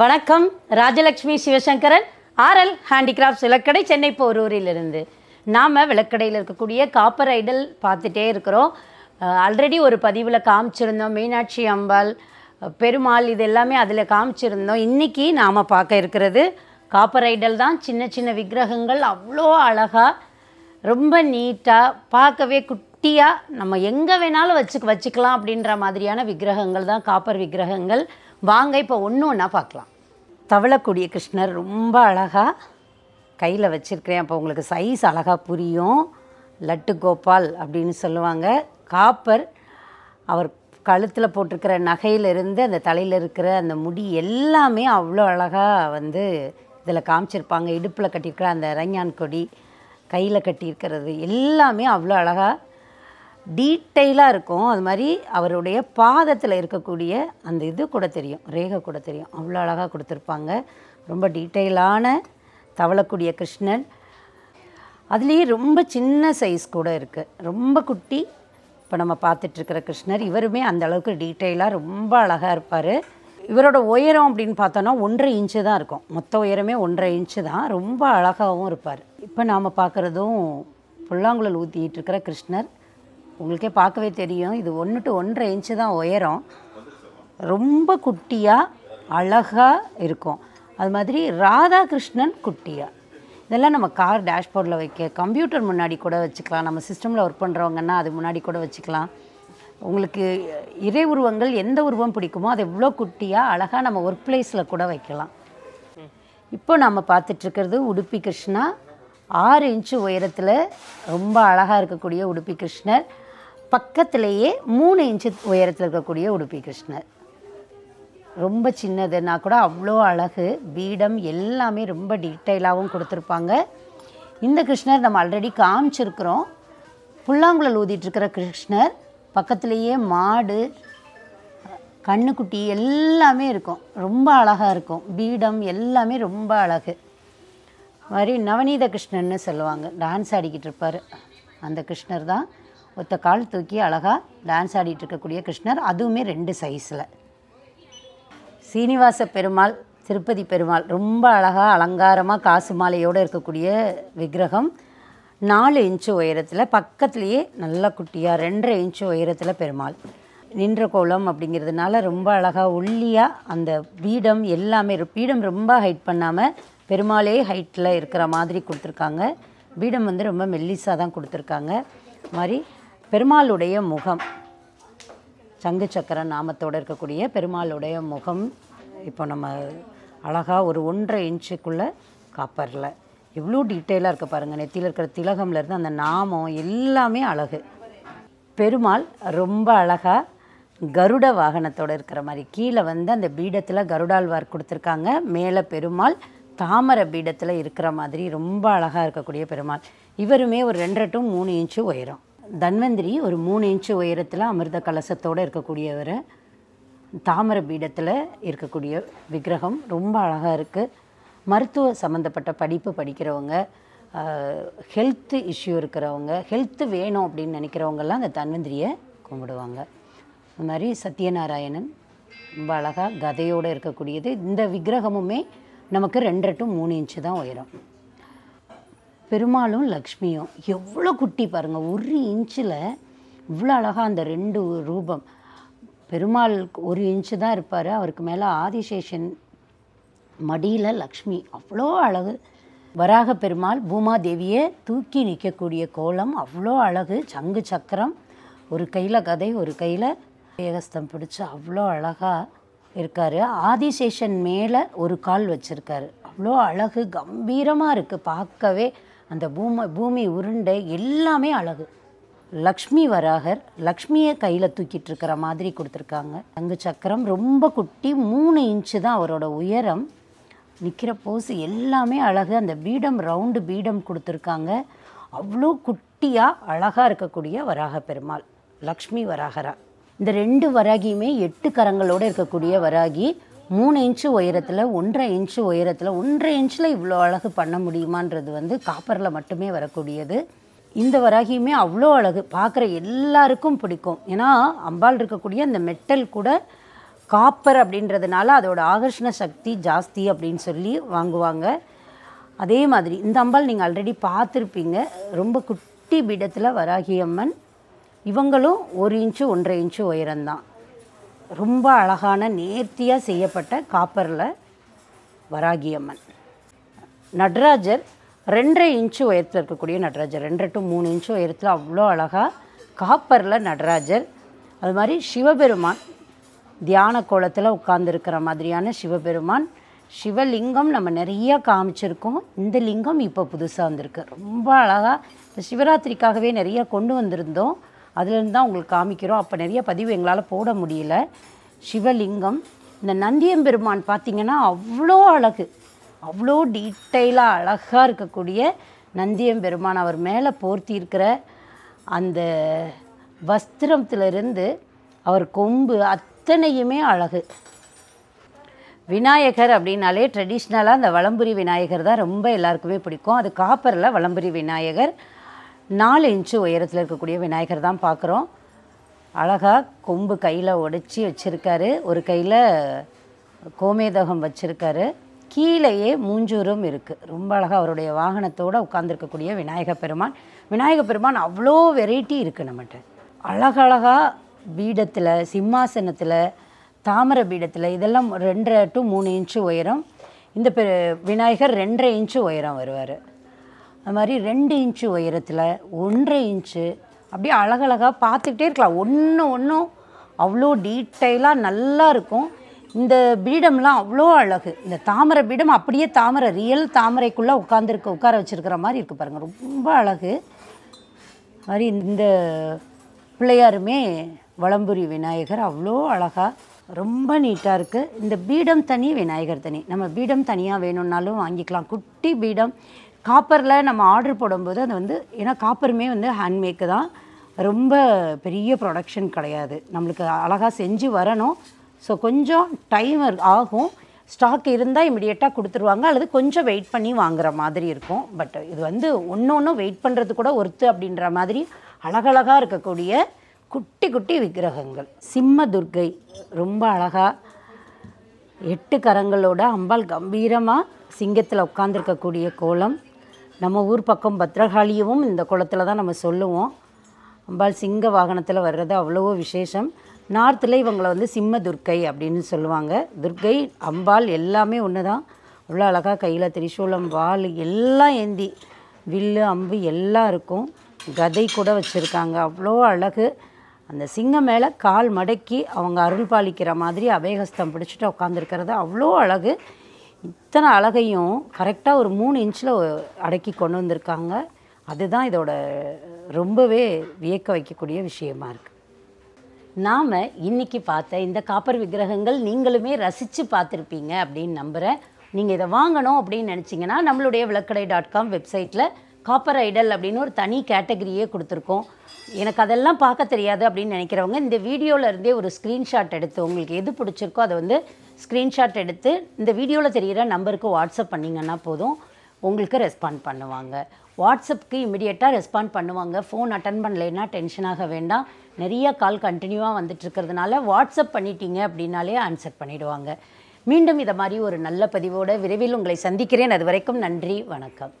வணக்கம் Rajalakshmi Sivasankaran RL handicrafts Vilakkadai Chennai போரூரிலிருந்து நாம் விளக்கடையில் இருக்கக்கூடிய காப்பர் ஐடல் பார்த்துட்டே இருக்கிறோம் ஆல்ரெடி ஒரு பதிவில் காமிச்சிருந்தோம் மீனாட்சி அம்பாள் பெருமாள் இது எல்லாமே அதில் காமிச்சிருந்தோம் இன்றைக்கி நாம் பார்க்க இருக்கிறது காப்பர் ஐடல் தான் சின்ன சின்ன விக்கிரகங்கள் அவ்வளோ அழகாக ரொம்ப நீட்டாக பார்க்கவே குட்டியாக நம்ம எங்கே வேணாலும் வச்சு வச்சுக்கலாம் அப்படின்ற மாதிரியான விக்கிரகங்கள் தான் காப்பர் விக்கிரகங்கள் வாங்க இப்போ ஒன்று ஒன்றா பார்க்கலாம் தவளக்கூடிய கிருஷ்ணர் ரொம்ப அழகாக கையில் வச்சுருக்கிறேன் அப்போ உங்களுக்கு சைஸ் அழகாக புரியும் லட்டு கோபால் அப்படின்னு சொல்லுவாங்க காப்பர் அவர் கழுத்தில் போட்டிருக்கிற நகையிலிருந்து அந்த தலையில் இருக்கிற அந்த முடி எல்லாமே அவ்வளோ அழகாக வந்து இதில் காமிச்சிருப்பாங்க இடுப்பில் கட்டியிருக்கிற அந்த இறைஞான் கொடி கையில் கட்டியிருக்கிறது எல்லாமே அவ்வளோ அழகாக டீட்டெயிலாக இருக்கும் அது மாதிரி அவருடைய பாதத்தில் இருக்கக்கூடிய அந்த இது கூட தெரியும் ரேகை கூட தெரியும் அவ்வளோ அழகாக கொடுத்துருப்பாங்க ரொம்ப டீட்டெயிலான தவளக்கூடிய கிருஷ்ணன் அதுலேயே ரொம்ப சின்ன சைஸ் கூட இருக்குது ரொம்ப குட்டி இப்போ நம்ம பார்த்துட்ருக்கிற கிருஷ்ணர் இவருமே அந்த அளவுக்கு டீட்டெயிலாக ரொம்ப அழகாக இருப்பார் இவரோட உயரம் அப்படின்னு பார்த்தோன்னா ஒன்றரை இன்ச்சு தான் இருக்கும் மொத்த உயரமே ஒன்றரை இன்ச்சு தான் ரொம்ப அழகாகவும் இருப்பார் இப்போ நாம் பார்க்குறதும் புல்லாங்குழல் ஊற்றிட்டு இருக்கிற கிருஷ்ணர் உங்களுக்கே பார்க்கவே தெரியும் இது ஒன்று டு ஒன்றரை இன்ச்சு தான் உயரம் ரொம்ப குட்டியாக அழகாக இருக்கும் அது மாதிரி ராதாகிருஷ்ணன் குட்டியாக இதெல்லாம் நம்ம கார் டேஷ்போர்டில் வைக்க கம்ப்யூட்டர் முன்னாடி கூட வச்சுக்கலாம் நம்ம சிஸ்டமில் ஒர்க் பண்ணுறவங்கன்னா அது முன்னாடி கூட வச்சுக்கலாம் உங்களுக்கு இறை உருவங்கள் எந்த உருவம் பிடிக்குமோ அது எவ்வளோ குட்டியாக அழகாக நம்ம ஒர்க் பிளேஸில் கூட வைக்கலாம் இப்போ நம்ம பார்த்துட்ருக்கிறது உடுப்பி கிருஷ்ணா ஆறு இன்ச்சு உயரத்தில் ரொம்ப அழகாக இருக்கக்கூடிய உடுப்பி கிருஷ்ணர் பக்கத்திலேயே மூணு இன்ச்சு உயரத்தில் இருக்கக்கூடிய உடுப்பி கிருஷ்ணர் ரொம்ப சின்னதுன்னா கூட அவ்வளோ அழகு பீடம் எல்லாமே ரொம்ப டீட்டெயிலாகவும் கொடுத்துருப்பாங்க இந்த கிருஷ்ணர் நம்ம ஆல்ரெடி காமிச்சிருக்கிறோம் புல்லாங்குழல் ஊதிட்டுருக்கிற கிருஷ்ணர் பக்கத்துலேயே மாடு கண்ணுக்குட்டி எல்லாமே இருக்கும் ரொம்ப அழகாக இருக்கும் பீடம் எல்லாமே ரொம்ப அழகு மாதிரி நவநீத கிருஷ்ணன்னு சொல்லுவாங்க டான்ஸ் ஆடிக்கிட்டு இருப்பார் அந்த கிருஷ்ணர் தான் ஒத்த கால் தூக்கி அழகாக டான்ஸ் ஆடிட்டு இருக்கக்கூடிய கிருஷ்ணர் அதுவுமே ரெண்டு சைஸில் சீனிவாச பெருமாள் திருப்பதி பெருமாள் ரொம்ப அழகாக அலங்காரமாக காசு மாலையோடு இருக்கக்கூடிய விக்கிரகம் நாலு இன்ச்சு உயரத்தில் பக்கத்துலேயே நல்ல குட்டியாக ரெண்டரை இன்ச்சு உயரத்தில் பெருமாள் நின்ற கோலம் அப்படிங்கிறதுனால ரொம்ப அழகாக ஒல்லியாக அந்த பீடம் எல்லாமே பீடம் ரொம்ப ஹைட் பண்ணாமல் பெருமாளே ஹைட்டில் இருக்கிற மாதிரி கொடுத்துருக்காங்க பீடம் வந்து ரொம்ப மெல்லிஸாக தான் கொடுத்துருக்காங்க மாதிரி பெருமாளுடைய முகம் சங்கு சக்கர நாமத்தோடு இருக்கக்கூடிய பெருமாளுடைய முகம் இப்போ நம்ம அழகாக ஒரு ஒன்றரை இன்ச்சுக்குள்ளே காப்பரில் எவ்வளோ டீட்டெயிலாக இருக்க பாருங்கள் நெத்தியில் இருக்கிற திலகம்லேருந்து அந்த நாமம் எல்லாமே அழகு பெருமாள் ரொம்ப அழகாக கருட வாகனத்தோடு இருக்கிற மாதிரி கீழே வந்து அந்த பீடத்தில் கருடாழ்வார் கொடுத்துருக்காங்க மேலே பெருமாள் தாமரை பீடத்தில் இருக்கிற மாதிரி ரொம்ப அழகாக இருக்கக்கூடிய பெருமாள் இவருமே ஒரு ரெண்டரை டு மூணு இன்ச்சு உயரம் தன்வந்திரி ஒரு மூணு இன்ச்சு உயரத்தில் அமிர்த கலசத்தோடு இருக்கக்கூடியவர் தாமர பீடத்தில் இருக்கக்கூடிய விக்கிரகம் ரொம்ப அழகாக இருக்குது மருத்துவ சம்மந்தப்பட்ட படிப்பு படிக்கிறவங்க ஹெல்த்து இஷ்யூ இருக்கிறவங்க ஹெல்த்து வேணும் அப்படின்னு நினைக்கிறவங்கெல்லாம் அந்த தன்வந்திரியை கும்பிடுவாங்க அது மாதிரி சத்யநாராயணன் ரொம்ப அழகாக கதையோடு இருக்கக்கூடியது இந்த விக்கிரகமுமே நமக்கு ரெண்டரை டு மூணு இன்ச்சு தான் உயரும் பெருமாளும் லக்ஷ்மியும் எவ்வளோ குட்டி பாருங்கள் ஒரு இன்ச்சில் இவ்வளோ அழகாக அந்த ரெண்டு ரூபம் பெருமாள் ஒரு இன்ச்சு தான் இருப்பார் அவருக்கு மேலே ஆதிசேஷன் மடியில் லக்ஷ்மி அவ்வளோ அழகு வராக பெருமாள் பூமாதேவியை தூக்கி நிற்கக்கூடிய கோலம் அவ்வளோ அழகு சங்கு சக்கரம் ஒரு கையில் கதை ஒரு கையில் ஏகஸ்தம் பிடிச்சி அவ்வளோ அழகாக இருக்கார் ஆதிசேஷன் மேலே ஒரு கால் வச்சுருக்காரு அவ்வளோ அழகு கம்பீரமாக இருக்குது பார்க்கவே அந்த பூமி பூமி உருண்டை எல்லாமே அழகு லக்ஷ்மி வராகர் லக்ஷ்மியை கையில் தூக்கிட்டு இருக்கிற மாதிரி கொடுத்துருக்காங்க தங்கு சக்கரம் ரொம்ப குட்டி மூணு இன்ச்சு தான் அவரோட உயரம் நிற்கிற போஸ் எல்லாமே அழகு அந்த பீடம் ரவுண்டு பீடம் கொடுத்துருக்காங்க அவ்வளோ குட்டியாக அழகாக இருக்கக்கூடிய வராக பெருமாள் லக்ஷ்மி வராகரா இந்த ரெண்டு வராகியுமே எட்டு கரங்களோடு இருக்கக்கூடிய வராகி மூணு இன்ச்சு உயரத்தில் ஒன்றரை இன்ச்சு உயரத்தில் ஒன்றரை இன்ச்சில் இவ்வளோ அழகு பண்ண முடியுமான்றது வந்து காப்பரில் மட்டுமே வரக்கூடியது இந்த வராகியுமே அவ்வளோ அழகு பார்க்குற எல்லாருக்கும் பிடிக்கும் ஏன்னா அம்பாள் இருக்கக்கூடிய அந்த மெட்டல் கூட காப்பர் அப்படின்றதுனால அதோடய ஆகர்ஷண சக்தி ஜாஸ்தி அப்படின்னு சொல்லி வாங்குவாங்க அதே மாதிரி இந்த அம்பாள் நீங்கள் ஆல்ரெடி பார்த்துருப்பீங்க ரொம்ப குட்டி பீடத்தில் வராகி அம்மன் இவங்களும் ஒரு இன்ச்சு ஒன்றரை இன்ச்சு உயரம்தான் ரொம்ப அழகான நேர்த்தியாக செய்யப்பட்ட காப்பரில் வராகியம்மன் நடராஜர் ரெண்டரை இன்ச்சு உயரத்தில் இருக்கக்கூடிய நடராஜர் ரெண்டரை டு மூணு இன்ச்சு உயரத்தில் அவ்வளோ அழகாக காப்பரில் நடராஜர் அது மாதிரி சிவபெருமான் தியான கோலத்தில் உட்கார்ந்துருக்கிற மாதிரியான சிவபெருமான் சிவலிங்கம் நம்ம நிறையா காமிச்சிருக்கோம் இந்த லிங்கம் இப்போ புதுசாக வந்திருக்கு ரொம்ப அழகாக இப்போ சிவராத்திரிக்காகவே நிறையா கொண்டு வந்திருந்தோம் அதுலேருந்து தான் உங்களுக்கு காமிக்கிறோம் அப்போ நிறைய பதிவு எங்களால் போட முடியல சிவலிங்கம் இந்த நந்தியம்பெருமான் பார்த்திங்கன்னா அவ்வளோ அழகு அவ்வளோ டீட்டெயிலாக அழகாக இருக்கக்கூடிய நந்தியம்பெருமான் அவர் மேலே போர்த்தி இருக்கிற அந்த வஸ்திரத்திலிருந்து அவர் கொம்பு அத்தனையுமே அழகு விநாயகர் அப்படின்னாலே ட்ரெடிஷ்னலாக அந்த வளம்புரி விநாயகர் தான் ரொம்ப எல்லாருக்குமே பிடிக்கும் அது காப்பரில் வளம்புரி விநாயகர் நாலு இன்ச்சு உயரத்தில் இருக்கக்கூடிய விநாயகர் தான் பார்க்குறோம் அழகாக கொம்பு கையில் உடச்சி வச்சுருக்காரு ஒரு கையில் கோமேதகம் வச்சுருக்காரு கீழேயே மூஞ்சூரும் இருக்குது ரொம்ப அழகாக அவருடைய வாகனத்தோடு உட்காந்துருக்கக்கூடிய விநாயக பெருமான் விநாயக பெருமான் அவ்வளோ வெரைட்டி இருக்குது நம்மகிட்ட அழகழகாக பீடத்தில் சிம்மாசனத்தில் தாமரை பீடத்தில் இதெல்லாம் ரெண்டரை டு மூணு இன்ச்சு உயரம் இந்த பெ விநாயகர் ரெண்டரை இன்ச்சு உயரம் வருவார் அது மாதிரி ரெண்டு இன்ச்சு உயரத்தில் ஒன்றரை இன்ச்சு அப்படியே அழகழகாக பார்த்துக்கிட்டே இருக்கலாம் ஒன்று ஒன்றும் அவ்வளோ டீட்டெயிலாக நல்லா இருக்கும் இந்த பீடம்லாம் அவ்வளோ அழகு இந்த தாமரை பீடம் அப்படியே தாமரை ரியல் தாமரைக்குள்ளே உட்காந்துருக்க உட்கார வச்சுருக்கிற மாதிரி இருக்குது பாருங்கள் ரொம்ப அழகு மாதிரி இந்த பிள்ளையாருமே வளம்புரி விநாயகர் அவ்வளோ அழகாக ரொம்ப நீட்டாக இருக்குது இந்த பீடம் தனி விநாயகர் தனி நம்ம பீடம் தனியாக வேணும்னாலும் வாங்கிக்கலாம் குட்டி பீடம் காப்பரில் நம்ம ஆர்டர் போடும்போது அது வந்து ஏன்னா காப்பருமே வந்து ஹேண்ட்மேக்கு தான் ரொம்ப பெரிய ப்ரொடக்ஷன் கிடையாது நம்மளுக்கு அழகாக செஞ்சு வரணும் ஸோ கொஞ்சம் டைம் ஆகும் ஸ்டாக் இருந்தால் இமிடியேட்டாக கொடுத்துருவாங்க அல்லது கொஞ்சம் வெயிட் பண்ணி வாங்குற மாதிரி இருக்கும் பட் இது வந்து ஒன்று ஒன்றும் வெயிட் பண்ணுறது கூட ஒருத்து அப்படின்ற மாதிரி அழகழகாக இருக்கக்கூடிய குட்டி குட்டி விக்கிரகங்கள் சிம்ம துர்கை ரொம்ப அழகாக எட்டு கரங்களோட அம்பாள் கம்பீரமாக சிங்கத்தில் உட்காந்துருக்கக்கூடிய கோலம் நம்ம ஊர் பக்கம் பத்ரகாளியவும் இந்த குளத்தில் தான் நம்ம சொல்லுவோம் அம்பாள் சிங்க வாகனத்தில் வர்றது அவ்வளவோ விசேஷம் நார்த்தில் இவங்களை வந்து சிம்ம துர்க்கை அப்படின்னு சொல்லுவாங்க துர்க்கை அம்பாள் எல்லாமே ஒன்று தான் அவ்வளோ அழகாக கையில் திரிசூலம் வால் எல்லாம் ஏந்தி வில்லு அம்பு எல்லாம் இருக்கும் கதை கூட வச்சுருக்காங்க அவ்வளோ அழகு அந்த சிங்கம் மேலே கால் மடக்கி அவங்க அருள் பாலிக்கிற மாதிரி அபேகஸ்தம் பிடிச்சிட்டு உட்காந்துருக்கிறது அவ்வளோ அழகு இத்தனை அழகையும் கரெக்டாக ஒரு மூணு இன்ச்சில் அடக்கி கொண்டு வந்திருக்காங்க அதுதான் இதோட ரொம்பவே வியக்க வைக்கக்கூடிய விஷயமா இருக்குது நாம் இன்றைக்கி பார்த்த இந்த காப்பர் விக்கிரகங்கள் நீங்களுமே ரசித்து பார்த்துருப்பீங்க அப்படின்னு நம்புகிறேன் நீங்கள் இதை வாங்கணும் அப்படின்னு நினச்சிங்கன்னா நம்மளுடைய விளக்கடை டாட் காம் வெப்சைட்டில் காப்பர் ஐடல் அப்படின்னு ஒரு தனி கேட்டகரியே கொடுத்துருக்கோம் எனக்கு அதெல்லாம் பார்க்க தெரியாது அப்படின்னு நினைக்கிறவங்க இந்த வீடியோவில் இருந்தே ஒரு ஸ்க்ரீன்ஷாட் எடுத்து உங்களுக்கு எது பிடிச்சிருக்கோ அதை வந்து ஸ்க்ரீன்ஷாட் எடுத்து இந்த வீடியோவில் தெரிகிற நம்பருக்கு வாட்ஸ்அப் பண்ணிங்கன்னா போதும் உங்களுக்கு ரெஸ்பாண்ட் பண்ணுவாங்க வாட்ஸ்அப்புக்கு இமிடியேட்டாக ரெஸ்பாண்ட் பண்ணுவாங்க ஃபோன் அட்டன் பண்ணலைன்னா டென்ஷனாக வேண்டாம் நிறைய கால் கண்டினியூவாக வந்துட்டு இருக்கிறதுனால வாட்ஸ்அப் பண்ணிட்டீங்க அப்படின்னாலே ஆன்சர் பண்ணிவிடுவாங்க மீண்டும் இதை மாதிரி ஒரு நல்ல பதிவோடு விரைவில் உங்களை சந்திக்கிறேன் அது வரைக்கும் நன்றி வணக்கம்